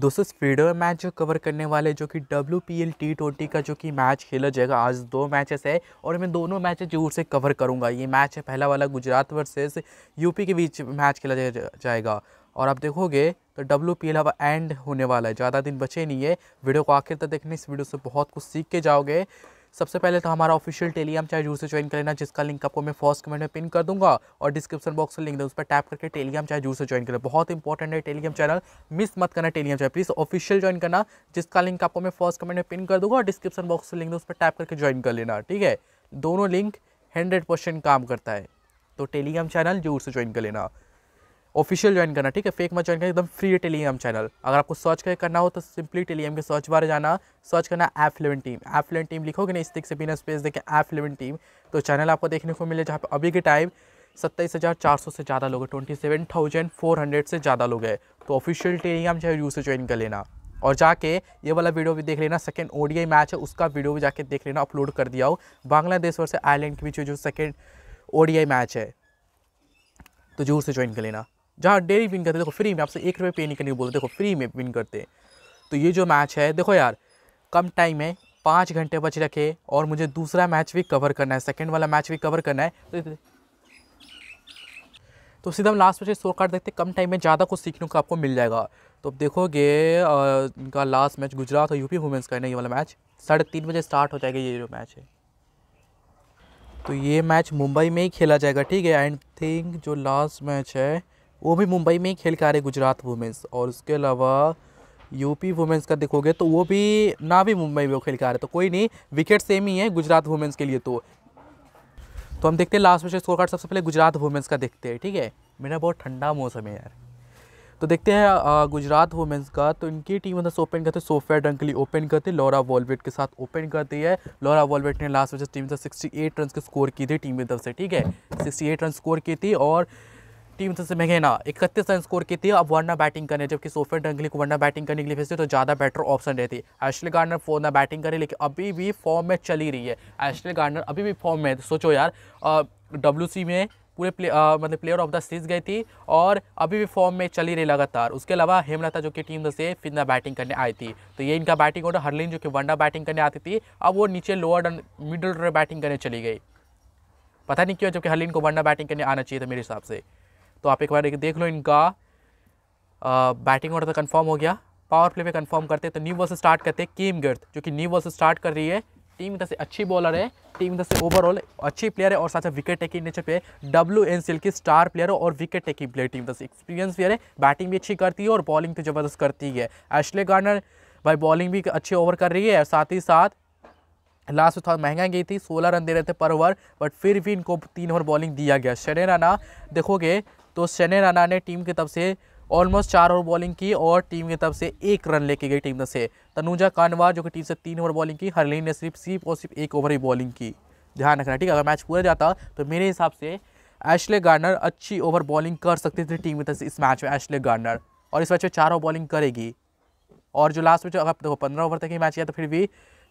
दोस्तों इस मैच जो कवर करने वाले जो कि W P L T twenty का जो कि मैच खेला जाएगा आज दो मैचेस है और मैं दोनों मैचेस जरूर से कवर करूंगा ये मैच है पहला वाला गुजरात वर्सेस यूपी के बीच मैच खेला जाएगा और आप देखोगे तो डब्ल्यू पी एल अब एंड होने वाला है ज़्यादा दिन बचे नहीं है वीडियो को आखिर तक देखने इस वीडियो से बहुत कुछ सीख के जाओगे सबसे पहले तो हमारा ऑफिशियल टेलीग्राम चैनल जरूर से ज्वाइन कर लेना जिसका लिंक आपको मैं फर्स्ट कमेंट में पिन कर दूंगा और डिस्क्रिप्शन बॉक्स से लिंक दे उस पर टैप करके टेलीग्राम चैनल जरूर से ज्वाइन करें बहुत इंपॉर्टेंट है टेलीग्राम चैनल मिस मत करना Telegram channel please official join करना जिसका लिंक आपको मैं फर्स्ट कमेंट में पिन कर दूंगा और डिस्क्रिप्शन बॉक्स से लिंक दे उस पर टैप करके ज्वाइन कर लेना ठीक है दोनों लिंक हंड्रेड परसेंट काम करता है तो टेलीग्राम चैनल जरूर से ज्वाइन कर लेना ऑफिशियल ज्वाइन करना ठीक है फेक मत ज्वाइन करना एकदम फ्री टेलीग्राम चैनल अगर आपको सर्च करना हो तो सिंपली टेलीग्राम के सर्च बार जाना सर्च करना F eleven team F eleven team लिखोगे ना इस तरीके से बिना स्पेस देखें एफ इलेवन टीम तो चैनल आपको देखने को मिले जहाँ पर अभी के टाइम सत्ताईस हज़ार चार सौ से ज़्यादा लोग हैं twenty seven thousand four hundred से ज़्यादा लोग हैं तो ऑफिशियल टेलीग्राम चाहे यू से ज्वाइन कर लेना और जाके ये वाला वीडियो भी देख लेना सेकेंड ओडीआई मैच है उसका वीडियो भी जाके देख लेना अपलोड कर दिया हो बांग्लादेश वर्ष आयरलैंड के बीच जो सेकेंड ओडीआई मैच है तो जरूर से ज्वाइन कर लेना जहाँ डेली विन करते देखो फ्री में आपसे एक रुपये पे नहीं करने बोलते देखो फ्री में विन करते तो ये जो मैच है देखो यार कम टाइम है पाँच घंटे बच रखे और मुझे दूसरा मैच भी कवर करना है सेकेंड वाला मैच भी कवर करना है तो, तो सीधा हम लास्ट में शोर कार्ड देखते कम टाइम में ज़्यादा कुछ सीखने को आपको मिल जाएगा तो अब देखोगे इनका लास्ट मैच गुजरात और यूपी वुमेंस का है ना ये वाला मैच साढ़े तीन बजे स्टार्ट हो जाएगा ये जो मैच है तो ये मैच मुंबई में ही खेला जाएगा ठीक है आई थिंक जो लास्ट मैच है वो भी मुंबई में ही खेल के आ रहे गुजरात वुमेंस और उसके अलावा यूपी वुमेंस का देखोगे तो वो भी ना भी मुंबई में वो खेल के आ रहे तो कोई नहीं विकेट सेम ही है गुजरात वुमेंस के लिए तो तो हम देखते हैं लास्ट मैच स्कोर कार्ड सबसे पहले गुजरात वुमेंस का देखते हैं ठीक है मेरा बहुत ठंडा मौसम है यार तो देखते हैं गुजरात वुमेंस का तो इनकी टीम अंदर ओपन करते सोफिया डंकली ओपन करते लॉरा वॉलवेट के साथ ओपन करती है लॉरा वॉलवेट ने लास्ट मैच टीम से सिक्सटी एट रन के स्कोर की थी टीम की तरफ से ठीक है सिक्सटी एट रन स्कोर की थी और टीम से मेघेना इकतीस रन स्कोर की थी अब वरना बैटिंग करने जबकि सोफेन डंगली को वरना बैटिंग करने के लिए भेजते तो ज़्यादा बेटर ऑप्शन रहती एशले गार्डनर ना बैटिंग करे लेकिन अभी भी फॉर्म में चली रही है एशले गार्डनर अभी भी फॉर्म में सोचो यार डब्ल्यू में पूरे प्ले आ, मतलब प्लेयर ऑफ द सीरीज गई थी और अभी भी फॉर्म में चली रही लगातार उसके अलावा हेमलता जो कि टीम से ना बैटिंग करने आई थी तो ये इनका बैटिंग ऑर्डर हरलिन जो कि वनडा बैटिंग करने आती थी अब वो नीचे लोअर मिडल बैटिंग करने चली गई पता नहीं क्यों जबकि हरलिन को वनडा बैटिंग करने आना चाहिए था मेरे हिसाब से तो आप एक बार एक देख लो इनका आ, बैटिंग ऑर्डर तो कन्फर्म हो गया पावर प्ले में कन्फर्म करते तो न्यू वर्स स्टार्ट करते हैं तो कीम गर्थ जो कि न्यू वर्स स्टार्ट कर रही है टीम इधर से अच्छी बॉलर है टीम इधर से ओवरऑल अच्छी प्लेयर है और साथ ही विकेट टेकिंग नेचर पे डब्ल्यू एन सी एल की स्टार प्लेयर है और विकेट टेकिंग प्लेयर टीम से एक्सपीरियंस प्लेयर है बैटिंग भी अच्छी करती है और बॉलिंग तो जबरदस्त करती है एशले गार्नर भाई बॉलिंग भी अच्छी ओवर कर रही है और साथ ही साथ लास्ट में थोड़ा महंगा गई थी सोलह रन दे रहे थे पर ओवर बट फिर भी इनको तीन ओवर बॉलिंग दिया गया शरे राना देखोगे तो शने राना ने टीम की तरफ से ऑलमोस्ट चार ओवर बॉलिंग की और टीम की तरफ से एक रन लेके गई टीम से तनुजा कानवा जो कि टीम से तीन ओवर बॉलिंग की हरलीन ने सिर्फ सिर्फ और सिर्फ एक ओवर ही बॉलिंग की ध्यान रखना ठीक है अगर मैच पूरा जाता तो मेरे हिसाब से एशले गार्नर अच्छी ओवर बॉलिंग कर सकती थी टीम की तरफ से इस मैच में एशले गार्नर और इस मैच में चार ओवर बॉलिंग करेगी और जो लास्ट में जो अगर देखो पंद्रह ओवर तक ही मैच किया तो फिर भी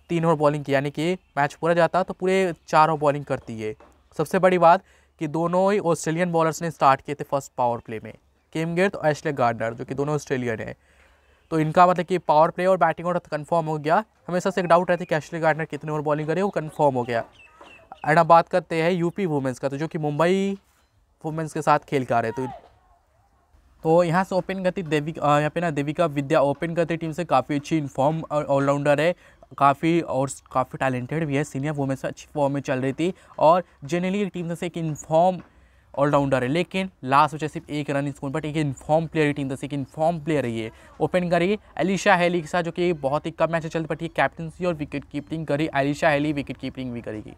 तीन ओवर बॉलिंग की यानी कि मैच पूरा जाता तो पूरे चार ओवर बॉलिंग करती है सबसे बड़ी बात कि दोनों ही ऑस्ट्रेलियन बॉलर्स ने स्टार्ट किए थे फर्स्ट पावर प्ले में केम गेट और एशले गार्डनर जो कि दोनों ऑस्ट्रेलियन है तो इनका मतलब कि पावर प्ले और बैटिंग ऑर्डर कन्फर्म हो गया हमेशा से एक डाउट रहता है कि एशले गार्डनर कितने ओवर बॉलिंग करे वो कन्फर्म हो गया एंड अब बात करते हैं यूपी वुमेंस का तो जो कि मुंबई वुमेंस के साथ खेल आ रहे तो तो यहाँ से ओपन करती देविका यहाँ पे ना देविका विद्या ओपन करती टीम से काफ़ी अच्छी इन्फॉर्म ऑलराउंडर है काफ़ी और काफ़ी टैलेंटेड भी है सीनियर में से अच्छी फॉर्म में चल रही थी और जनरली टीम जैसे एक इनफॉर्म ऑलराउंडर है लेकिन लास्ट में सिर्फ एक रन स्कोर बट एक इनफॉर्म प्लेयर टीम जैसे एक इनफॉर्म प्लेयर है ओपन करी एलिशा हैली के साथ जो कि बहुत ही कम मैच बट ये कैप्टनसी और विकेट कीपिंग करी एलिशा हैली विकेट कीपिंग भी करेगी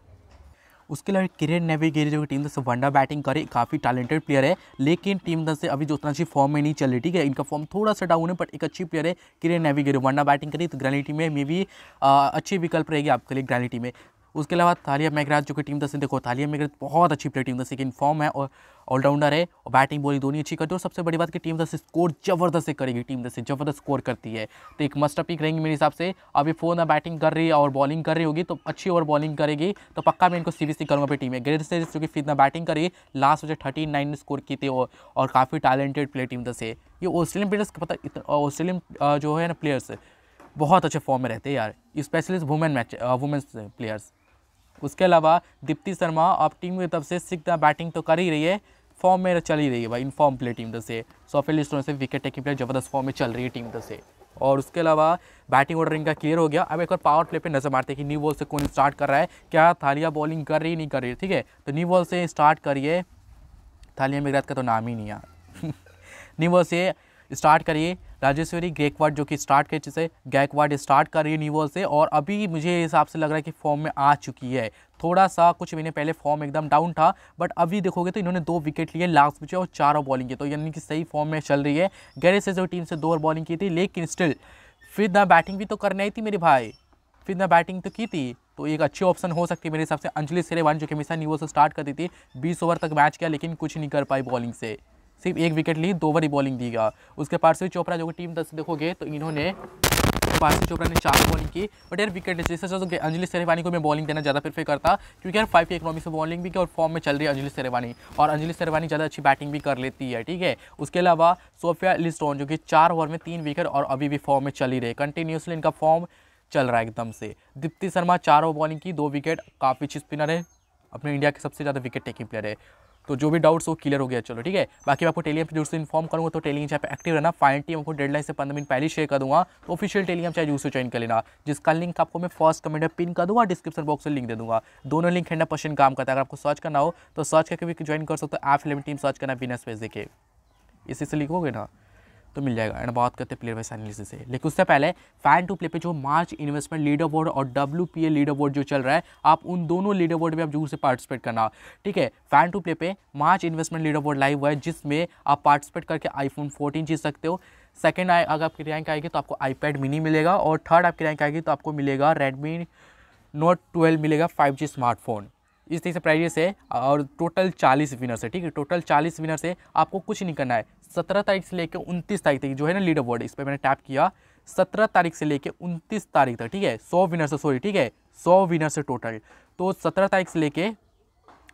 उसके अलावा किरेन नेवी गेरी जो टीम दस से वनडा बैटिंग करे काफ़ी टैलेंटेड प्लेयर है लेकिन टीम दस से अभी जो उतना अच्छी फॉर्म में नहीं चल रही ठीक है इनका फॉर्म थोड़ा सा डाउन है बट एक अच्छी प्लेयर है Kiran Navgire one down batting करी तो ग्रैनिटी में मे भी अच्छी विकल्प रहेगी आपके लिए ग्रैनिटी में उसके अलावा थालिया मैगराज जो कि टीम दस से देखो थालिया मैगराज बहुत अच्छी प्लेयर टीम दस की इनफॉर्म है और ऑलराउंडर है और बैटिंग बॉलिंग दोनों अच्छी करती है और सबसे बड़ी बात कि टीम दस स्कोर जबरदस्त से करेगी टीम दस से जबरदस्त स्कोर करती है तो एक मस्ट पिक रहेंगी मेरे हिसाब से अभी फोन ना बैटिंग कर रही है और बॉलिंग कर रही होगी तो अच्छी ओवर बॉलिंग करेगी तो पक्का मैं इनको सी बी सी करूँगा अपनी टीम में ग्रेट से जो कि ना बैटिंग करी लास्ट मुझे थर्टी नाइन स्कोर की थी और काफ़ी टैलेंटेड प्लेयर टीम दस है ये ऑस्ट्रेलियन प्लेयर्स पता ऑस्ट्रेलियन जो है ना प्लेयर्स बहुत अच्छे फॉर्म में रहते हैं यार specialist women match women's players उसके अलावा दीप्ति शर्मा अब टीम की तरफ से सिक्स बैटिंग तो कर ही रही है फॉर्म में चल ही रही है भाई इन फॉर्म प्ले टीम तरफ से सोफेल स्टोन से विकेट टेकिंग प्लेयर जबरदस्त फॉर्म में चल रही है टीम तरफ से और उसके अलावा बैटिंग ऑर्डरिंग का क्लियर हो गया अब एक बार पावर प्ले पे नजर मारते हैं कि न्यू बॉल से कौन स्टार्ट कर रहा है क्या थालिया बॉलिंग कर रही नहीं कर रही ठीक है तो न्यू बॉल से स्टार्ट करिए थालिया मेघराज का तो नाम ही नहीं यार न्यू बॉल से स्टार्ट करिए राजेश्वरी गैकवाड जो कि स्टार्ट कर जिसे गैकवाड स्टार्ट कर रही है न्यूवल से और अभी मुझे हिसाब से लग रहा है कि फॉर्म में आ चुकी है थोड़ा सा कुछ महीने पहले फॉर्म एकदम डाउन था बट अभी देखोगे तो इन्होंने दो विकेट लिए लास्ट बचे और चारों बॉलिंग की तो यानी कि सही फॉर्म में चल रही है गैरेज से जो टीम से दो ओवर बॉलिंग की थी लेकिन स्टिल फिर ना बैटिंग भी तो करने आई थी मेरे भाई फिर ना बैटिंग तो की थी तो एक अच्छी ऑप्शन हो सकती है मेरे हिसाब से अंजलि सेरेवान जो कि हमेशा न्यूवल से स्टार्ट करती थी बीस ओवर तक मैच किया लेकिन कुछ नहीं कर पाई बॉलिंग से सिर्फ एक विकेट ली दो ओवर ही बॉलिंग दी गया उसके पार्थिव चोपड़ा जो कि टीम दस देखोगे तो इन्होंने पार्थिव चोपड़ा ने चार बॉलिंग की बट यार विकेट जैसे तो अंजलि सेरेवानी को मैं बॉलिंग देना ज़्यादा प्रेफर करता क्योंकि यार फाइव की इकोनॉमी से बॉलिंग भी की और फॉर्म में चल रही है अंजलि सेरेवानी और अंजलि सेरेवानी ज़्यादा अच्छी बैटिंग भी कर लेती है ठीक है उसके अलावा सोफिया लिस्टोन जो कि चार ओवर में तीन विकेट और अभी भी फॉर्म में चल ही रहे कंटिन्यूसली इनका फॉर्म चल रहा है एकदम से दीप्ति शर्मा चार ओवर बॉलिंग की दो विकेट काफ़ी अच्छी स्पिनर है अपने इंडिया के सबसे ज़्यादा विकेट टेकिंग प्लेयर है तो जो भी डाउट्स वो क्लियर हो गया चलो ठीक है बाकी आपको टेलीग्राम जो इन्फॉर्म करूँगा तो टेलीग्राम चाहे एक्टिव रहना फाइन टीम आपको डेडलाइन से पंद्रह मिनट पहले शेयर कर दूँगा तो ऑफिशियल टेलीग्राम चाहे जरूर से ज्वाइन कर लेना जिसका लिंक आपको मैं फर्स्ट कमेंट में पिन कर दूँगा डिस्क्रिप्शन बॉक्स में लिंक दे दूँगा दोनों लिंक हंड्रेड परसेंट काम करता है अगर आपको सर्च करना हो तो सर्च करके भी ज्वाइन कर सकते हो आप फिल्म टीम सर्च करना बिना स्पेस देखे इसी से लिखोगे ना तो मिल जाएगा एंड बात करते हैं प्लेयर वाइज एनालिसिस से लेकिन उससे पहले फैन टू प्ले पे जो मार्च इन्वेस्टमेंट लीडर बोर्ड और W P A leader board जो चल रहा है आप उन दोनों लीडर बोर्ड में आप जरूर से पार्टिसिपेट करना ठीक है fan to play pay March investment leader board live हुआ है जिसमें आप पार्टिसिपेट करके आईफोन फोर्टीन जीत सकते हो सेकेंड अगर आपकी रैंक आएगी तो आपको आईपैड मिनी मिलेगा और थर्ड आपकी रैंक आएगी तो आपको मिलेगा रेडमी नोट ट्वेल्व मिलेगा फाइव जी स्मार्टफोन इस तरीके से प्राइजेस है और टोटल चालीस विनर्स है ठीक है टोटल चालीस विनर्स है आपको कुछ नहीं करना है सत्रह तारीख से लेकर उनतीस तारीख तक जो है ना लीड अवार्ड इस पर मैंने टैप किया सत्रह तारीख से लेकर उनतीस तारीख तक ठीक है सौ विनर से सॉरी ठीक है सौ विनर से टोटल तो सत्रह तारीख से लेकर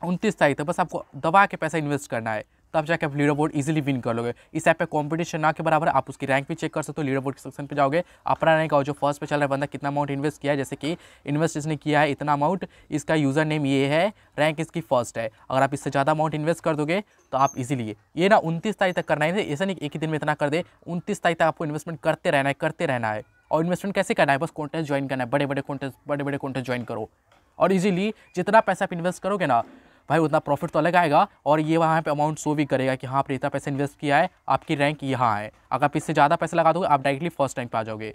उनतीस तारीख तक बस आपको दबा के पैसा इन्वेस्ट करना है तो आप जाकर आप लीडर बोर्ड ईजिली विन कर लोगे इस ऐप पे कॉम्पिटिशन ना के बराबर आप उसकी रैंक भी चेक कर सकते हो लीडर बोर्ड के सेक्शन पे जाओगे अपना रैंक और जो फर्स्ट पे चल रहा है बंदा कितना अमाउंट इन्वेस्ट किया है जैसे कि इन्वेस्ट इसने किया है इतना अमाउंट इसका यूज़र नेम ये है रैंक इसकी फर्स्ट है अगर आप इससे ज़्यादा अमाउंट इन्वेस्ट कर दोगे तो आप इजीली ये ना उनतीस तारीख तक करना है ऐसा नहीं एक ही दिन में इतना कर दे उनतीस तारीख तक आपको इन्वेस्टमेंट करते रहना है करते रहना है और इन्वेस्टमेंट कैसे करना है बस कॉन्टेस्ट ज्वाइन करना है बड़े बड़े कॉन्टेस्ट बड़े बड़े कॉन्टेस्ट ज्वाइन करो और इजीली जितना पैसा आप इन्वेस्ट करोगे ना भाई उतना प्रॉफिट तो अलग आएगा और ये वहाँ पे अमाउंट शो भी करेगा कि हाँ आपने इतना पैसा इन्वेस्ट किया है आपकी रैंक यहाँ है अगर आप इससे ज़्यादा पैसा लगा दोगे आप डायरेक्टली फर्स्ट रैंक पर आ जाओगे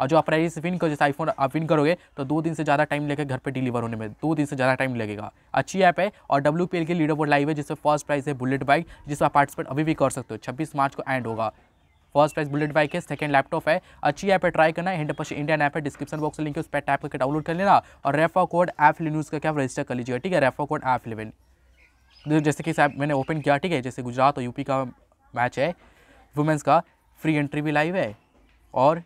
और जो आप प्राइस विन करो जैसे आईफोन आप विन करोगे तो दो दिन से ज़्यादा टाइम लगेगा घर पे डिलीवर होने में दो दिन से ज़्यादा टाइम लगेगा अच्छी ऐप है और डब्ल्यू पी एल की लीडर बोर्ड लाइव है जिसमें फर्स्ट प्राइस है बुलेट बाइक जिसमें आप पार्टिसिपेट अभी भी कर सकते हो छब्बीस मार्च को एंड होगा फर्स्ट प्राइस बुलेट बाइक है सेकंड लैपटॉप है अच्छी ऐप है ट्राई करना हिंड पर इंडियन ऐप है डिस्क्रिप्शन बॉक्स लिंक है उस पर टाइप करके डाउनलोड कर लेना और refer code F eleven use करके आप रजिस्टर कर लीजिएगा ठीक है रेफा कोड एफ इलेवन जैसे कि मैंने ओपन किया ठीक है जैसे गुजरात और यूपी का मैच है वुमेंस का फ्री एंट्री भी लाइव है और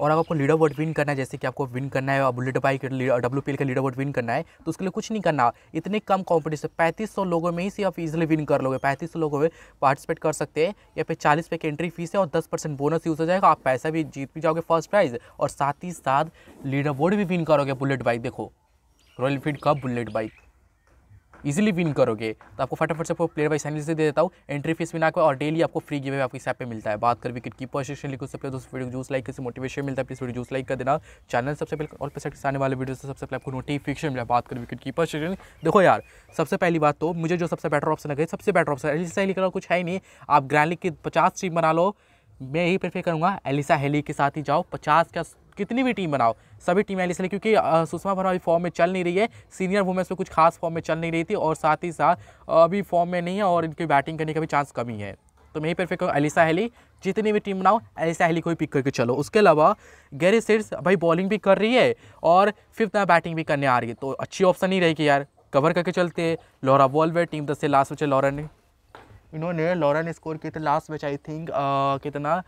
और अगर आपको लीडर बोर्ड विन करना है जैसे कि आपको विन करना है bullet bike W P L का लीडर बोर्ड विन करना है तो उसके लिए कुछ नहीं करना इतने कम कॉम्पिटिशन पैंतीस सौ लोगों में ही से आप इजिली विन कर लोगे पैंतीस सौ लोगों में पार्टिसिपेट कर सकते हैं या फिर चालीस रुपये की एंट्री फीस है और दस परसेंट बोनस यूज़ हो जाएगा आप पैसा भी जीत भी जाओगे फर्स्ट प्राइज़ और साथ ही साथ लीडर बोर्ड भी विन करोगे बुलेट बाइक देखो रॉयल फील्ड का बुलेट बाइक इजिली विन करोगे तो आपको फटाफट से आपको प्लेयर वाइज एनालिसिस दे देता हूँ एंट्री फीस कर और डेली आपको फ्री गिवे आपके हिसाब पे मिलता है बात कर विकेट की पोजिशन लिखो सबसे दोस्तों वीडियो जूस लाइक कैसे मोटिवेशन मिलता है प्लीज वीडियो जूस लाइक कर देना चैनल सबसे पहले और प्लेक्स आने वाले वीडियो से सबसे पहले आपको नोटिफिकेशन मिला बात कर विकेट की पोजिशन देखो यार सबसे पहली बात तो मुझे जो सबसे बेटर ऑप्शन लगे सबसे बेटर ऑप्शन एलिसा हेली का तो कुछ है ही नहीं आप ग्रैंड लीग की पचास टीम बना लो मैं यही प्रेफर करूँगा एलिसा हेली के साथ ही जाओ पचास का कितनी भी टीम बनाओ सभी टीमें एलिस क्योंकि सुषमा वर्मा अभी फॉर्म में चल नहीं रही है सीनियर वुमेंस में कुछ खास फॉर्म में चल नहीं रही थी और साथ ही साथ अभी फॉर्म में नहीं है और इनकी बैटिंग करने का भी चांस कम ही है तो मैं ही परफेक्ट करूँ एलिसा हेली जितनी भी टीम बनाओ एलिसा हेली को ही पिक करके चलो उसके अलावा गैरी सिर्स भाई बॉलिंग भी कर रही है और फिफ्थ में बैटिंग भी करने आ रही है तो अच्छी ऑप्शन ही रहेगी यार कवर करके चलते हैं लॉरा वॉल्वे टीम दस से लास्ट में चले लॉरा ने इन्होंने लॉरा ने स्कोर किया था लास्ट मैच आई थिंक कितना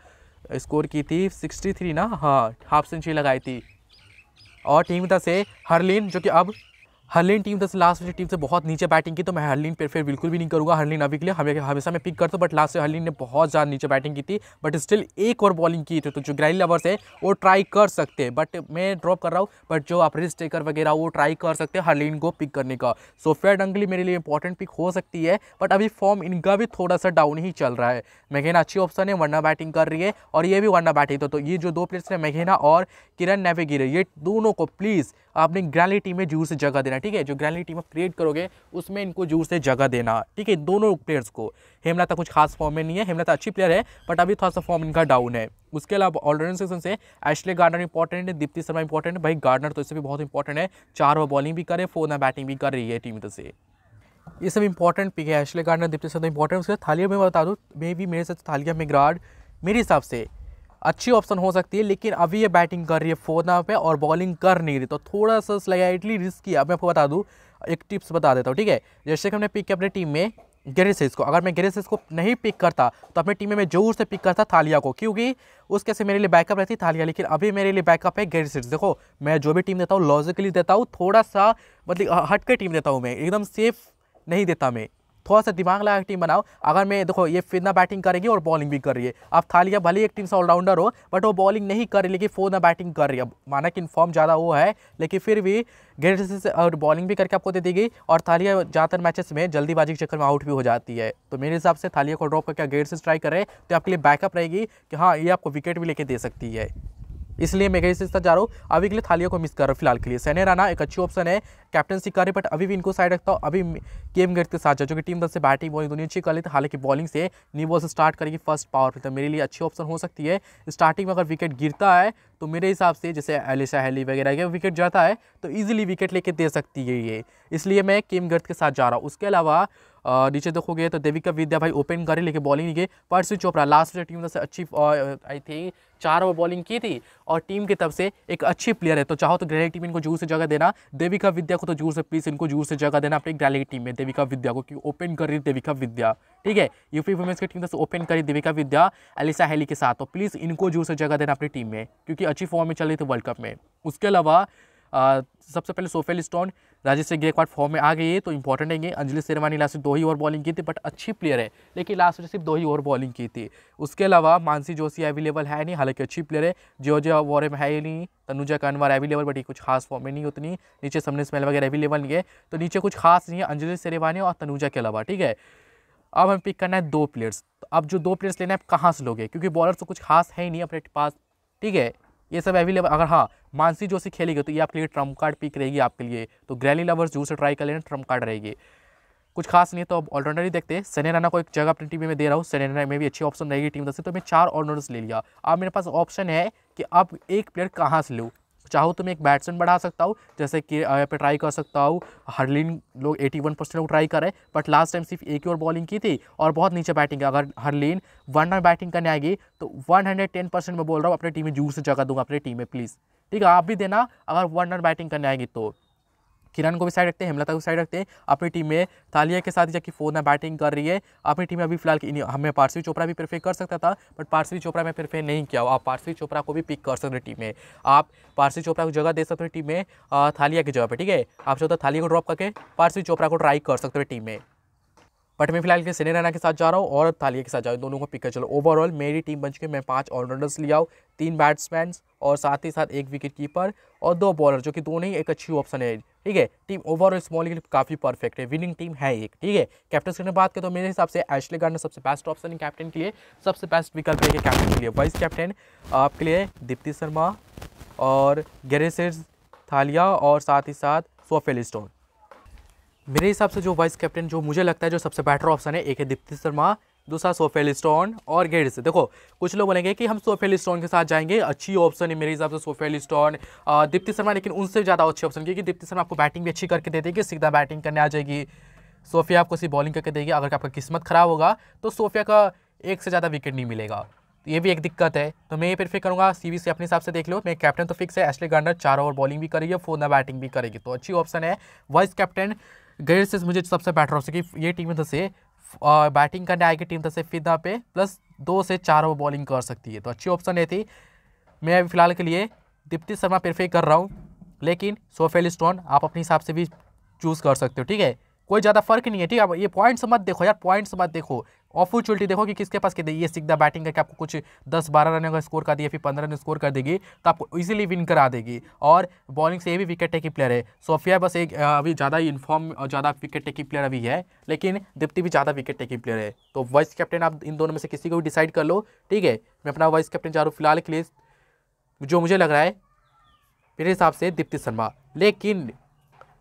स्कोर की थी 63 ना हाँ हाफ सेंचुरी लगाई थी और टीम की से हरलिन जो कि अब हर्लिन टीम सबसे लास्ट टीम से बहुत नीचे बैटिंग की तो मैं हरलिन पर फिर बिल्कुल भी नहीं करूँगा हरलिन अभी के लिए हमें हमेशा मैं पिक करता हूँ बट लास्ट से हरलिन ने बहुत ज़्यादा नीचे बैटिंग की थी बट स्टिल एक और बॉलिंग की थी तो जो ग्रैली लवर्स है वो ट्राई कर सकते हैं बट मैं ड्रॉप कर रहा हूँ बट जो आप टेकर वगैरह वो ट्राई कर सकते हैं हरलिन को पिक करने का सोफिया डंगली मेरे लिए इंपॉर्टेंट पिक हो सकती है बट अभी फॉर्म इनका भी थोड़ा सा डाउन ही चल रहा है मेघेना अच्छी ऑप्शन है वरना बैटिंग कर रही है और ये भी वरना बैटिंग तो, तो ये जो दो प्लेयर्स हैं मेघेना और किरण नेवेगिर ये दोनों को प्लीज़ अपनी ग्रैली टीम में जरूर से जगह देना ठीक है जो ग्रैनली टीम आप क्रिएट करोगे उसमें इनको जोर से जगह देना ठीक है दोनों प्लेयर्स को हेमलता कुछ खास फॉर्म में नहीं है हेमलता अच्छी प्लेयर है बट अभी थोड़ा सा फॉर्म इनका डाउन है उसके अलावा ऑलराउंड सेक्शन से एशले गार्डनर इंपॉर्टेंट है दीप्ति शर्मा इंपॉर्टेंट है भाई गार्डनर तो इससे भी बहुत इंपॉर्टेंट है चार ओवर बॉलिंग भी करे फोर ना बैटिंग भी कर रही है टीम से ये सब इंपॉर्टेंट पिक है Ashleigh Gardner Deepti Sharma important उसके थालिया में बता दूँ मे भी मेरे साथ थालिया मेगराड मेरे हिसाब से अच्छी ऑप्शन हो सकती है लेकिन अभी ये बैटिंग कर रही है फोर नाम पे और बॉलिंग कर नहीं रही तो थोड़ा सा स्लाइटली रिस्क है अब मैं आपको बता दूँ एक टिप्स बता देता हूँ ठीक है जैसे कि हमने पिक किया अपनी टीम में ग्रेसेस को अगर मैं ग्रेसिस को नहीं पिक करता तो अपनी टीम में मैं जोर से पिक करता थालिया को क्योंकि उसके से मेरे लिए बैकअप रहती थालिया लेकिन अभी मेरे लिए बैकअप है ग्रेसेस देखो मैं जो भी टीम देता हूँ लॉजिकली देता हूँ थोड़ा सा मतलब हट के टीम देता हूँ मैं एकदम सेफ नहीं देता मैं थोड़ा सा दिमाग लगा टीम बनाओ अगर मैं देखो ये फिरना बैटिंग करेगी और बॉलिंग भी कर रही है अब थालिया भले एक टीम से ऑलराउंडर हो बट वो बॉलिंग नहीं कर रही लेकिन फोर ना बैटिंग कर रही है माना कि फॉर्म ज़्यादा वो है लेकिन फिर भी गेट से और बॉलिंग भी करके आपको दे दी गई और थालिया ज़्यादातर मैचेस में जल्दीबाजी के चक्कर में आउट भी हो जाती है तो मेरे हिसाब से थालिया को ड्रॉप करके गेट से ट्राई करें तो आपके लिए बैकअप रहेगी कि हाँ ये आपको विकेट भी लेके दे सकती है इसलिए मैं कहीं से जा रहा हूँ अभी के लिए थालिया को मिस कर रहा हूँ फिलहाल के लिए सैन्य राना एक अच्छी ऑप्शन है कैप्टनसी कर रही बट अभी भी इनको साइड रखता हूँ अभी केम गेट के साथ जो कि टीम दस से बैटिंग बॉलिंग दोनों अच्छी कर लेते हालांकि बॉलिंग से नी बॉल से स्टार्ट करेगी फर्स्ट पावर तो मेरे लिए अच्छी ऑप्शन हो सकती है स्टार्टिंग में अगर विकेट गिरता है तो मेरे हिसाब से जैसे एलिशा हैली वगैरह के विकेट जाता है तो ईजिली विकेट लेके दे सकती है ये इसलिए मैं केम गर्थ के साथ जा रहा हूँ उसके अलावा नीचे देखोगे तो देविका विद्या भाई ओपन करे लेकिन बॉलिंग नहीं गई परसू चोपड़ा लास्ट टीम से अच्छी आई थिंक चार ओवर बॉलिंग की थी और टीम की तरफ से एक अच्छी प्लेयर है तो चाहो तो ग्रैली टीम इनको जोर से जगह देना देविका विद्या को तो जोर से प्लीज़ इनको जोर से जगह देना अपनी ग्रैली टीम में देविका विद्या को क्योंकि ओपन कर रही देविका विद्या ठीक है यूपी वुमेंस की टीम से ओपन करी देविका विद्या एलिसा हैली के साथ तो प्लीज़ इनको जोर से जगह देना अपनी टीम में क्योंकि अच्छी फॉर्म में चल रही थी वर्ल्ड कप में उसके अलावा सबसे पहले Sophie Ecclestone Rajesh Gaikwad form में आ गई तो है तो इंपॉर्टेंट है अंजलि शेरवानी लास्ट दो ही ओवर बॉलिंग की थी बट अच्छी प्लेयर है लेकिन लास्ट में सिर्फ दो ही ओवर बॉलिंग की थी उसके अलावा मानसी जोशी अवेलेबल है नहीं हालांकि अच्छी प्लेयर है वॉर वॉरम है ही नहीं तनुजा कानवर अवेलेबल बट ये कुछ खास फॉर्म में नहीं उतनी नीचे सबने स्मेल वगैरह अवेलेबल नहीं है तो नीचे कुछ खास नहीं है अंजलि शेरवानी और तनुजा के अलावा ठीक है अब हमें पिक करना है दो प्लेयर्स तो अब जो दो प्लेयर्स लेना है आप कहाँ से लोगे क्योंकि बॉलर तो कुछ खास है ही नहीं अपने पास ठीक है ये सब अवेलेबल अगर हाँ मानसी जोशी खेलेगी तो ये आपके लिए ट्रम्प कार्ड पिक रहेगी आपके लिए तो ग्रैली लवर्स जरूर से ट्राई कर लेना ट्रम्प कार्ड रहेगी कुछ खास नहीं है तो अब ऑलराउंडर ही देखते हैं सनी राना को एक जगह अपनी टीम में दे रहा हूँ सनी राना में भी अच्छी ऑप्शन रहेगी टीम दस तो मैं चार ऑलराउंडर्स ले लिया अब मेरे पास ऑप्शन है कि आप एक प्लेयर कहाँ से लूँ चाहो तो मैं एक बैट्समैन बढ़ा सकता हूँ जैसे कि यहाँ पे ट्राई कर सकता हूँ हरलिन लोग 81 परसेंट लोग ट्राई करें बट लास्ट टाइम सिर्फ एक ही और बॉलिंग की थी और बहुत नीचे बैटिंग अगर हरलिन वन रन बैटिंग करने आएगी तो 110 परसेंट मैं बोल रहा हूँ अपनी टीम में जूर से जगह दूंगा अपनी टीम में प्लीज़ ठीक है आप भी देना अगर वन रन बैटिंग करने आएगी तो किरण को भी साइड रखते हैं हेमलता को साइड रखते हैं अपनी टीम में तालिया के साथ जबकि फोना बैटिंग कर रही है अपनी टीम में अभी फिलहाल हमें पार्सवी चोपड़ा भी प्रेफर कर सकता था बट पार्सवी चोपड़ा में प्रेफर नहीं किया आप पार्सवी चोपड़ा को भी पिक कर सकते टीम में आप पार्सवी चोपड़ा को जगह दे सकते हो टीम में थालिया की जगह पर ठीक है आप चाहते तो थालिया को ड्रॉप करके पार्सवी चोपड़ा को ट्राई कर सकते हो टीम में बट मैं फिलहाल के सिने रैना के साथ जा रहा हूँ और थालिया के साथ जा रहा हूँ दोनों को पिक कर चलो ओवरऑल मेरी टीम बन चुकी मैं पांच ऑलराउंडर्स ले आऊँ तीन बैट्समैन और साथ ही साथ एक विकेट कीपर और दो बॉलर जो कि दोनों ही एक अच्छी ऑप्शन है ठीक है टीम ओवरऑल स्मॉल के लिए काफ़ी परफेक्ट है विनिंग टीम है एक ठीक है कैप्टन करने बात करें तो मेरे हिसाब से एशले गार्डनर सबसे बेस्ट ऑप्शन है कैप्टन के लिए सबसे बेस्ट विकल्प है कैप्टन के लिए वाइस कैप्टन आपके लिए दीप्ति शर्मा और गैरेसेज थालिया और साथ ही साथ सोफेल स्टोन मेरे हिसाब से जो वाइस कैप्टन जो मुझे लगता है जो सबसे बेटर ऑप्शन है एक है दीप्ति शर्मा दूसरा सोफेल स्टोन और गेड्स देखो कुछ लोग बोलेंगे कि हम सोफेल स्टोन के साथ जाएंगे अच्छी ऑप्शन है मेरे हिसाब से सोफेल स्टोन दीप्ति शर्मा लेकिन उनसे ज़्यादा अच्छी ऑप्शन क्योंकि दीप्ति शर्मा आपको बैटिंग भी अच्छी करके दे देगी सीधा बैटिंग करने आ जाएगी सोफिया आपको सिर्फ बॉलिंग करके देगी अगर आपका किस्मत खराब होगा तो सोफिया का एक से ज़्यादा विकेट नहीं मिलेगा तो ये भी एक दिक्कत है तो मैं ये प्रेफर करूँगा सी से अपने हिसाब से देख लो मैं कैप्टन तो फिक्स है एशले गार्डनर चार ओवर बॉलिंग भी करेगी और फोर ना बैटिंग भी करेगी तो अच्छी ऑप्शन है वाइस कैप्टन गैर से मुझे सबसे बेटर ऑप्शन की ये टीम में तो से बैटिंग करने आएगी टीम तरफ तो से फिदा पे प्लस दो से चार वो बॉलिंग कर सकती है तो अच्छी ऑप्शन ये थी मैं अभी फिलहाल के लिए दीप्ति शर्मा प्रेफर कर रहा हूँ लेकिन सोफेल स्टोन आप अपने हिसाब से भी चूज़ कर सकते हो ठीक है कोई ज़्यादा फर्क नहीं है ठीक है ये पॉइंट्स मत देखो यार पॉइंट्स मत देखो अपॉर्चुनिटी देखो कि किसके पास कितने ये सीधा बैटिंग करके आपको कुछ दस बारह रन का स्कोर कर दिया फिर पंद्रह रन स्कोर कर देगी तो आपको इजीली विन करा देगी और बॉलिंग से ये भी विकेट टेकिंग प्लेयर है सोफिया बस एक अभी ज़्यादा इन्फॉर्म ज़्यादा विकेट टेकिंग प्लेयर अभी है लेकिन दीप्ति भी ज़्यादा विकेट टेकिंग प्लेयर है तो वाइस कैप्टन आप इन दोनों में से किसी को भी डिसाइड कर लो ठीक है मैं अपना वाइस कैप्टन जा रहा हूँ फिलहाल के लिए जो मुझे लग रहा है मेरे हिसाब से दीप्ति शर्मा लेकिन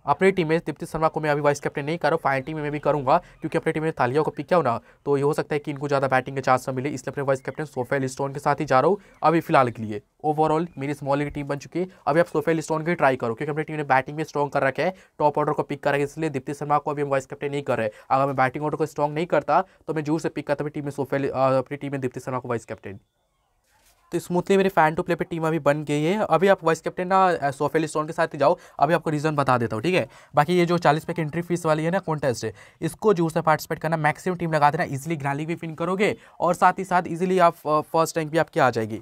अपनी टीम में दीप्ति शर्मा को मैं अभी वाइस कैप्टन नहीं कर रहा हूँ टीम में मैं भी करूँगा क्योंकि अपनी टीम में थालिया को पिक किया ना तो ये हो सकता है कि इनको ज़्यादा बैटिंग का चांस न मिले इसलिए अपने वाइस कैप्टन सोफेल स्टोन के साथ ही जा रहा हूँ अभी फिलहाल के लिए ओवरऑल मेरी स्मॉल टीम बन चुकी है अभी आप सोफेल स्टोन की ट्राई करो क्योंकि अपनी टीम ने बैटिंग में स्ट्रॉन्ग कर रखा है टॉप ऑर्डर को पिक करा है इसलिए दीप्ति शर्मा को अभी हम वाइस कैप्टन नहीं कर रहे अगर मैं बैटिंग ऑर्डर को स्ट्रॉन्ग नहीं करता तो मैं जोर से पिक करता अपनी टीम में सोफेल अपनी टीम में दीप्ति शर्मा को वाइस कैप्टन तो स्मूथली मेरी fan to play pay team अभी बन गई है अभी आप वाइस कैप्टन ना सोफेल स्टोन के साथ जाओ अभी आपको रीज़न बता देता हूँ ठीक है बाकी ये जो चालीस पे की एंट्री फीस वाली है ना कॉन्टेस्ट है इसको जोर से पार्टिसिपेट करना मैक्सिमम टीम लगा देना इजिली ग्रैली भी फिन करोगे और साथ ही साथ इजिली आप फर्स्ट रैंक भी आपकी आ जाएगी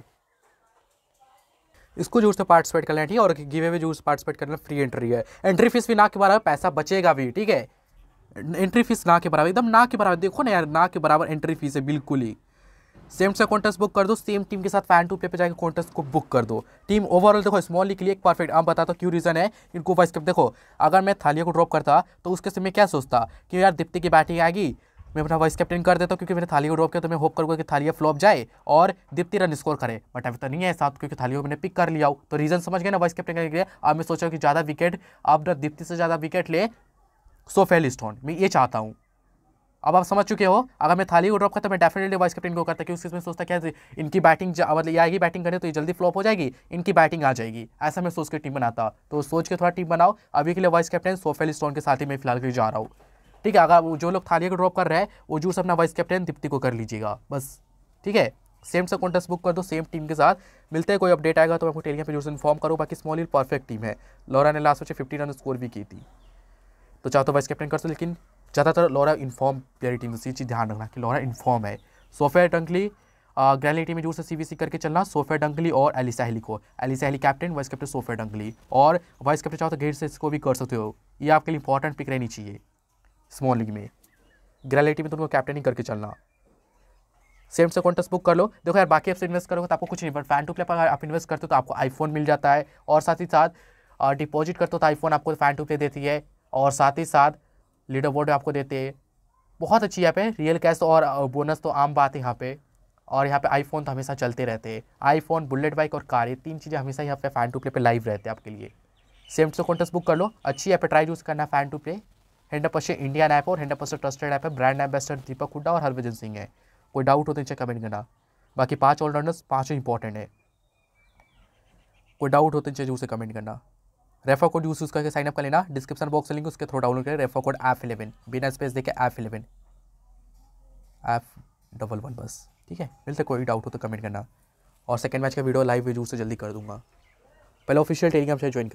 इसको जोर से पार्टिसिपेट करना है ठीक है और गिवे में जोर से पार्टिसिपेट करना फ्री एंट्री है एंट्री फीस भी ना के बराबर पैसा बचेगा भी ठीक है एंट्री फीस ना के बराबर एकदम ना के बराबर देखो ना यार ना के बराबर एंट्री फीस है बिल्कुल ही सेम से कॉन्टेस्ट बुक कर दो सेम टीम के साथ फैन टू प्ले पे जाकर कॉन्टेस्ट को बुक कर दो टीम ओवरऑल देखो स्मॉली के लिए एक परफेक्ट आप बताता हूँ क्यों रीज़न है इनको वाइस कप देखो अगर मैं थालिया को ड्रॉप करता तो उसके से मैं क्या सोचता कि यार दीप्ति की बैटिंग आएगी मैं अपना वाइस कैप्टन कर देता हूँ क्योंकि मैंने थाली को ड्रॉप किया तो मैं होप करूँगा कि थालिया फ्लॉप जाए और दीप्ति रन स्कोर करे बट अभी तो नहीं है साथ तो क्योंकि थालियों को मैंने पिक कर लिया हो तो रीज़न समझ गए ना वाइस कैप्टन करने के लिए अब मैं सोचा कि ज़्यादा विकेट आप ना दीप्ति से ज़्यादा विकेट ले सो फेल स्टोन मैं ये चाहता हूँ अब आप समझ चुके हो अगर मैं थाली को ड्रॉप करता मैं डेफिनेटली वाइस कैप्टन को करता क्योंकि उसमें सोचता क्या इनकी बैटिंग मतलब ये आएगी बैटिंग करें तो ये जल्दी फ्लॉप हो जाएगी इनकी बैटिंग आ जाएगी ऐसा मैं सोच के टीम बनाता तो सोच के थोड़ा टीम बनाओ अभी के लिए वाइस कैप्टन सोफेल स्टोन के साथ ही मैं फिलहाल के जा रहा हूँ ठीक है अगर जो लोग थाली को ड्रॉप कर रहे हैं वो जूस अपना वाइस कैप्टन दीप्ति को कर लीजिएगा बस ठीक है सेम से कॉन्टेस्ट बुक कर दो सेम टीम के साथ मिलते हैं कोई अपडेट आएगा तो आपको टेलीग्राम पे जो से इन्फॉर्म करूँ बाकी स्मॉल हिल परफेक्ट टीम है लॉरा ने लास्ट में फिफ्टी रन स्कोर भी की थी तो चाहो तो वाइस कैप्टन कर सो लेकिन ज़्यादातर लोरा इन्फॉर्म प्योरिटी में तो चीज़ ध्यान रखना कि लोरा इन्फॉर्म है सोफिया टंकली ग्रैंडली में जोर से सी करके चलना सोफिया डंकली और एलिसा हेली को Alyssa Healy captain vice captain Sophia Dunkley और वाइस कैप्टन चाहो तो गेट से इसको भी कर सकते हो ये आपके लिए इंपॉर्टेंट पिक रहनी चाहिए स्मॉल लीग में ग्रैंडली में तुमको तो कैप्टन ही करके चलना सेम से कॉन्टेस्ट बुक कर लो देखो यार बाकी आपसे इन्वेस्ट करोगे तो आपको कुछ नहीं बट फैन टू प्ले पर आप इन्वेस्ट करते हो तो आपको आईफोन मिल जाता है और साथ ही साथ डिपॉजिट करते हो तो आईफोन आपको फैन टू प्ले देती है और साथ ही साथ लीडर बोर्ड आपको देते हैं बहुत अच्छी यहाँ पे रियल कैश तो और बोनस तो आम बात है यहाँ पे और यहाँ पे आईफोन तो हमेशा चलते रहते हैं आईफोन बुलेट बाइक और कार ये तीन चीज़ें हमेशा यहाँ पे फ़ैन टू प्ले पे लाइव रहते हैं आपके लिए सेम टू कॉन्टेस्ट बुक कर लो अच्छी ऐप ट्राई यूज़ करना fan to play hundred percent Indian app और हंड्रेड परसेंट ट्रस्टेड ऐप है ब्रांड एम्बेसडर दीपक हुड्डा और हरभजन सिंह है कोई डाउट हो तो नीचे कमेंट करना बाकी पाँच ऑलराउंडर्स पाँचों इंपॉर्टेंट है कोई डाउट हो तो नीचे जरूर कमेंट करना रेफर कोड यूज यूज करके साइनअप कर लेना डिस्क्रिप्शन बॉक्स लिंक उसके थ्रू डाउनलोड करें रेफर कोड एफ इलेवन बिना स्पेस देखे F eleven F double one बस ठीक है मिलते कोई डाउट हो तो कमेंट करना और सेकेंड मैच का वीडियो लाइव यूज से जल्दी कर दूंगा पहले ऑफिशियल टेलीग्राम से ज्वाइन